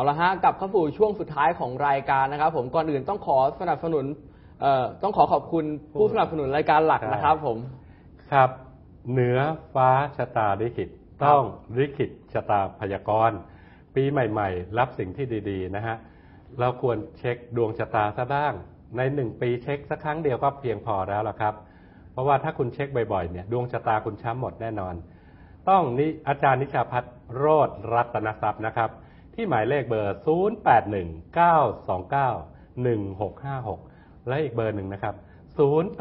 เอาละฮะกับข้าสู่ช่วงสุดท้ายของรายการนะครับ ผมก่อนอื่นต้องขอสนับสนุนเอ่อต้องขอขอบคุณผู้สนับสนุนรายการหลักนะครับ ผมครับเหนือฟ้าชะตาลิขิตต้องลิขิตชะตาพยากรณ์ปีใหม่ๆ รับสิ่งที่ดีๆนะฮะเราควรเช็คดวงชะตาซะบ้างในหนึ่งปีเช็ค สักครั้งเดียว ก็เพียงพอแล้วล่ะครับ เพราะว่าถ้าคุณเช็คบ่อยๆเนี่ยดวงชะตาคุณช้ำหมดแน่นอน ต้องนิอาจารย์นิชาพัฒน์โรธรัตนทรัพย์นะครับที่หมายเลขเบอร์ 0819291656 และอีกเบอร์หนึ่งนะครับ 0819891656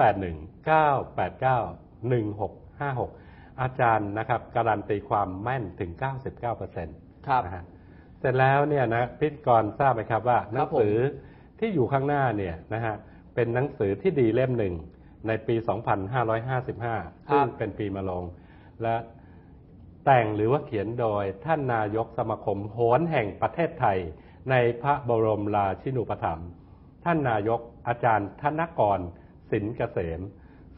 อาจารย์นะครับการันตีความแม่นถึง 99%ครับนะฮะ เสร็จแล้วเนี่ยนะพิธีกรทราบไหมครับว่าหนังสือที่อยู่ข้างหน้าเนี่ยนะฮะเป็นหนังสือที่ดีเล่มหนึ่งในปี 2555 ซึ่งเป็นปีมะลงและแต่งหรือว่าเขียนโดยท่านนายกสมาคมโหนแห่งประเทศไทยในพระบรมราชินูปถัมภ์ท่านนายกอาจารย์ธนกรสินเกษม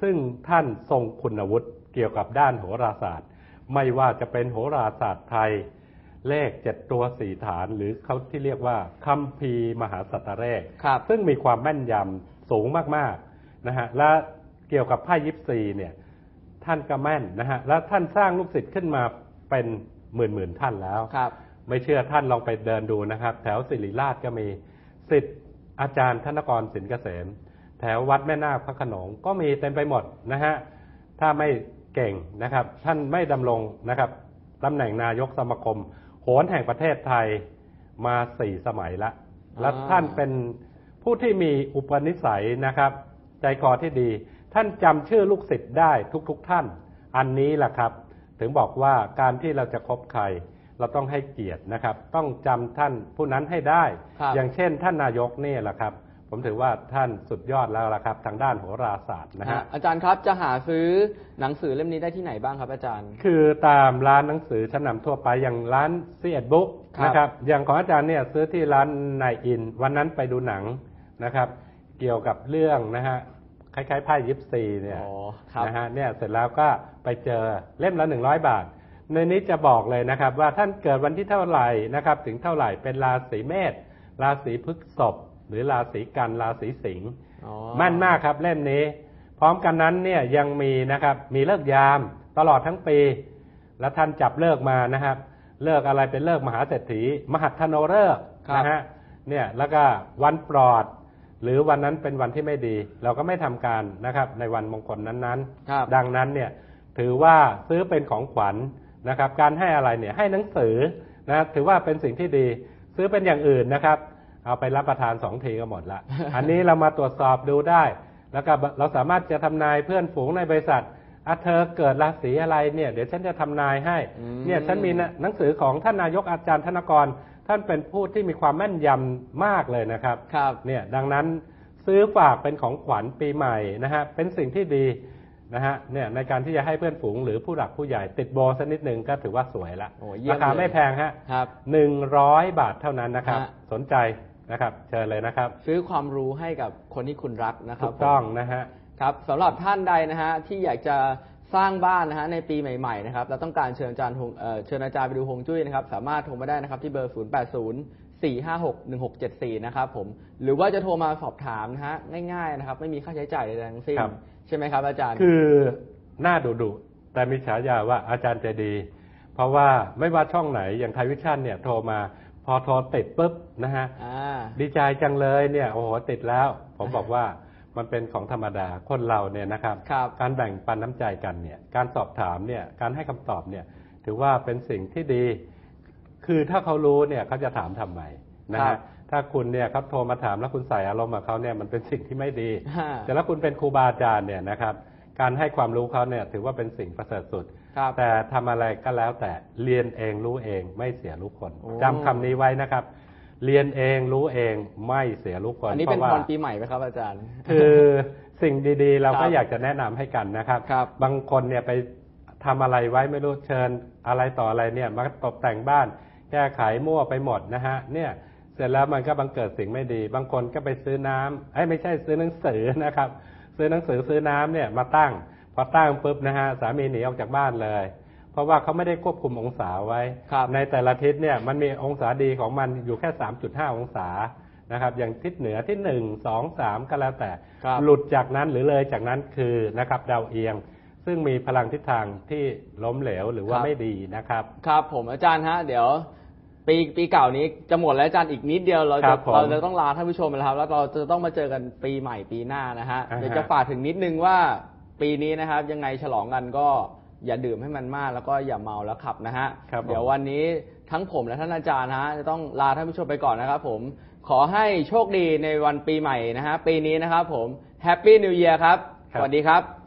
ซึ่งท่านทรงคุณวุฒิเกี่ยวกับด้านโหราศาสตร์ ไม่ว่าจะเป็นโหราศาสตร์ไทยเลขเจ็ดตัวสี่ฐานหรือเขาที่เรียกว่าคัมภีร์มหาสัตเรก ซึ่งมีความแม่นยำสูงมากๆนะฮะ และเกี่ยวกับไพ่ยิปซีเนี่ยท่านก็แม่นนะฮะแล้วท่านสร้างลูกศิษย์ขึ้นมาเป็นหมื่นหมื่นท่านแล้วครับ ไม่เชื่อท่านลองไปเดินดูนะครับ แถวสิริราชก็มีศิษย์อาจารย์ธนกรสินเกษมแถววัดแม่นาคพระขนงก็มีเต็มไปหมดนะฮะถ้าไม่เก่งนะครับ ท่านไม่ดำรงนะครับตำแหน่งนายกสมาคม โหนแห่งประเทศไทยมาสี่สมัยละ และท่านเป็นผู้ที่มีอุปนิสัยนะครับ ใจคอที่ดีท่านจำชื่อลูกศิษย์ได้ทุกๆทท่านอันนี้แหละครับ ถึงบอกว่าการที่เราจะคบใคร เราต้องให้เกียรตินะครับ ต้องจำท่านผู้นั้นให้ได้ อย่างเช่นท่านนายกเนี่แหละครับ ผมถือว่าท่านสุดยอดแล้วละครับ ทางด้านโหราศาสตร์นะฮะอาจารย์ครับจะหาซื้อหนังสือเล่มนี้ได้ที่ไหนบ้างครับอาจารย์ คือตามร้านหนังสือชั้นนาทั่วไปอย่างร้านซีเอ็ดบุ๊กนะครับ อย่างของอาจารย์เนี่ย ซื้อที่ร้านนายอินวันนั้นไปดูหนังนะครับ เกี่ยวกับเรื่องนะฮะคล้ายๆผ้ายิปซีเนี่ยนะฮะเนี่ยเสร็จแล้วก็ไปเจอเล่มละหนึ่งร้อยบาท ในนี้จะบอกเลยนะครับ ว่าท่านเกิดวันที่เท่าไหร่นะครับถึงเท่าไหร่เป็นราศีเมษราศีพฤษภหรือราศีกันราศีสิงห์มั่นมากครับเล่มนี้ พร้อมกันนั้นเนี่ยยังมีนะครับมีเลิกยามตลอดทั้งปี และท่านจับเลิกมานะครับ เลิกอะไรเป็นเลิกมหาเศรษฐีมหัตนโนเลิกนะฮะเนี่ยแล้วก็วันปลอดหรือวันนั้นเป็นวันที่ไม่ดี เราก็ไม่ทำการนะครับในวันมงคลนั้นๆ ดังนั้นเนี่ยถือว่าซื้อเป็นของขวัญนะครับการให้อะไรเนี่ยให้หนังสือนะถือว่าเป็นสิ่งที่ดี ซื้อเป็นอย่างอื่นนะครับเอาไปรับประทานสองทีก็หมดละอันนี้เรามาตรวจสอบดูได้แล้วก็เราสามารถจะทำนายเพื่อนฝูงในบริษัทอาเธอเกิดราศีอะไรเนี่ยเดี๋ยวฉันจะทำนายให้เนี่ยฉันมีหนังสือของท่านนายกอาจารย์ธนกรท่านเป็นผู้ที่มีความแม่นยำมากเลยนะครับ ครับเนี่ยดังนั้นซื้อฝากเป็นของขวัญปีใหม่นะฮะเป็นสิ่งที่ดีนะฮะเนี่ยในการที่จะให้เพื่อนฝูงหรือผู้หลักผู้ใหญ่ติดโบสักนิดหนึ่งก็ถือว่าสวยละยราคาไม่แพงฮะครับหนึ่งร้อยบาทเท่านั้นนะครับสนใจนะครับ เชิญเลยนะครับ ซื้อความรู้ให้กับคนที่คุณรักนะครับถูกต้องนะฮะครับสำหรับท่านใดนะฮะที่อยากจะสร้างบ้านนะฮะในปีใหม่ๆนะครับเราต้องการเชิญอาจารย์เชิญอาจารย์ไปดูฮวงจุ้ยนะครับสามารถโทรมาได้นะครับ ที่เบอร์ 0 8 0 4 5 6 1 6 7 4นะครับ ผม หรือว่าจะโทรมาสอบถามนะฮะง่ายๆนะครับ ไม่มีค่าใช้จ่ายใดๆทั้งสิ้นใช่ไหมครับอาจารย์คือหน้าดุดุแต่มีฉายาว่าอาจารย์ใจดี เพราะว่าไม่ว่าช่องไหน อย่างไทยวิชั่นเนี่ยโทรมาพอโทรติดปุ๊บนะฮะดีใจจังเลยเนี่ยโอ้โหติดแล้ว ผมบอกว่ามันเป็นของธรรมดาคนเราเนี่ยนะครับรบการแบ่งปันน้ำใจกันเนี่ย การสอบถามเนี่ยการให้คำตอบเนี่ย ถือว่าเป็นสิ่งที่ดี คือถ้าเขารู้เนี่ยเขาจะถามทำไมนะฮะถ้าคุณเนี่ยครับโทรมาถามแล้วคุณใส่อารมณ์กับเขาเนี่ยมันเป็นสิ่งที่ไม่ดีแต่แล้วคุณเป็นครูบาอาจารย์เนี่ยนะครับ การให้ความรู้เขาเนี่ยถือว่าเป็นสิ่งประเสริฐสุดแต่ทำอะไรก็แล้วแต่เรียนเองรู้เองไม่เสียรู้คนจำคำนี้ไว้นะครับเรียนเองรู้เองไม่เสียลูกคนอันนี้เป็นพรปีใหม่ไหมครับอาจารย์คือสิ่งดีๆเราก็อยากจะแนะนำให้กันนะครับครับบางคนเนี่ยไปทำอะไรไว้ไม่รู้เชิญอะไรต่ออะไรเนี่ยมาตกแต่งบ้านแก้ไขมั่วไปหมดนะฮะเนี่ยเสร็จแล้วมันก็บังเกิดสิ่งไม่ดี บางคนก็ไปซื้อน้ำไอ้ไม่ใช่ซื้อหนังสือนะครับซื้อหนังสือซื้อน้ำเนี่ยมาตั้งพอตั้งปุ๊บนะฮะสามีหนีออกจากบ้านเลยเพราะว่าเขาไม่ได้ควบคุมองศาไว้ ในแต่ละทิศเนี่ยมันมีองศาดีของมันอยู่แค่ 3.5 องศานะครับ อย่างทิศเหนือทิศหนึ่งสองสามก็แล้วแต่หลุดจากนั้นหรือเลยจากนั้นคือนะครับดาวเอียงซึ่งมีพลังทิศทางที่ล้มเหลวหรือว่าไม่ดีนะครับ ครับผมอาจารย์ฮะ เดี๋ยว ปีปีเก่านี้จะหมดแล้วอาจารย์อีกนิดเดียวเราจะเราจะต้องลาท่านผู้ชมแล้วครับแล้วเราจะต้องมาเจอกันปีใหม่ปีหน้านะฮะเดี๋ยวจะฝากถึงนิดนึงว่า ปีนี้นะครับ ยังไงฉลองกันก็อย่าดื่มให้มันมากแล้วก็อย่าเมาแล้วขับนะฮะ เดี๋ยววันนี้ทั้งผมและท่านอาจารย์นะฮะจะต้องลาท่านผู้ชมไปก่อนนะครับผมขอให้โชคดีในวันปีใหม่นะฮะ ปีนี้นะครับผม Happy New Year ครับครับสวัสดีครับ